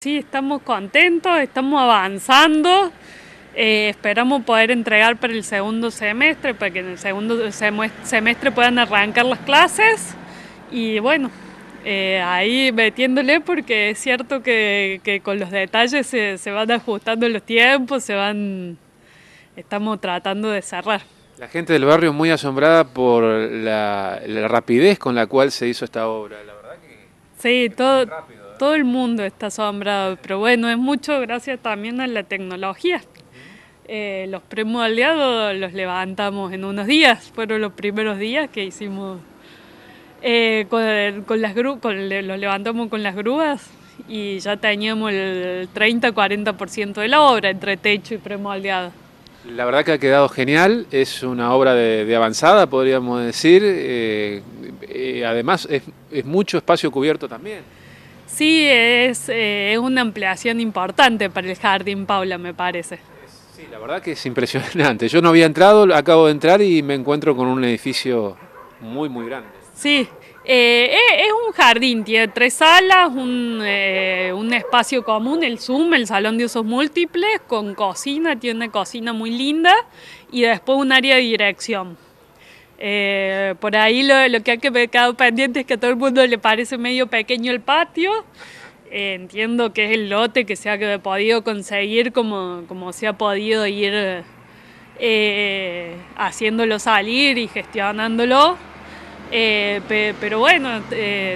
Sí, estamos contentos, estamos avanzando. Eh, esperamos poder entregar para el segundo semestre, para que en el segundo semestre puedan arrancar las clases. Y bueno, eh, ahí metiéndole porque es cierto que, con los detalles se, van ajustando los tiempos, se van... Estamos tratando de cerrar. La gente del barrio muy asombrada por la, rapidez con la cual se hizo esta obra, la verdad que... Sí, todo todo el mundo está asombrado, pero bueno, es mucho gracias también a la tecnología. Eh, los los aldeados los levantamos en unos días, fueron los primeros días que hicimos, eh, con, las los levantamos con las grúas y ya teníamos el 30-40% de la obra entre techo y aldeados. La verdad que ha quedado genial, es una obra de, avanzada, podríamos decir. Eh, además, es mucho espacio cubierto también. Sí, eh, es, una ampliación importante para el jardín, Paula, me parece. Sí, la verdad que es impresionante. Yo no había entrado, acabo de entrar y me encuentro con un edificio muy, muy grande. Sí, eh, es un jardín, tiene tres salas, un, eh, un, espacio común, el Zoom, el salón de usos múltiples, con cocina, tiene una cocina muy linda y después un área de dirección. Eh, por ahí lo, que ha quedado pendiente es que a todo el mundo le parece medio pequeño el patio. Eh, entiendo que es el lote que se ha podido conseguir como, como se ha podido ir eh, haciéndolo salir y gestionándolo. pero bueno,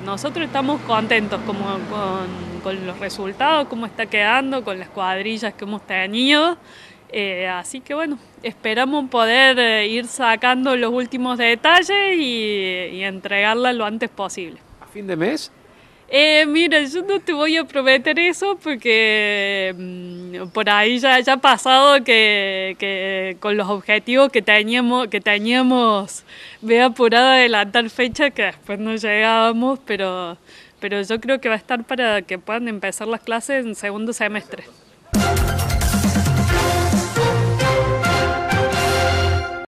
nosotros estamos contentos como con, con los resultados, cómo está quedando, con las cuadrillas que hemos tenido. Eh, así que bueno, esperamos poder eh, ir sacando los últimos detalles y, entregarla lo antes posible. ¿A fin de mes? Eh, mira, yo no te voy a prometer eso porque mm, por ahí ya, ha pasado que, con los objetivos que teníamos, que teníamos, ve apurado adelantar fecha que después no llegábamos, pero, pero yo creo que va a estar para que puedan empezar las clases en segundo semestre.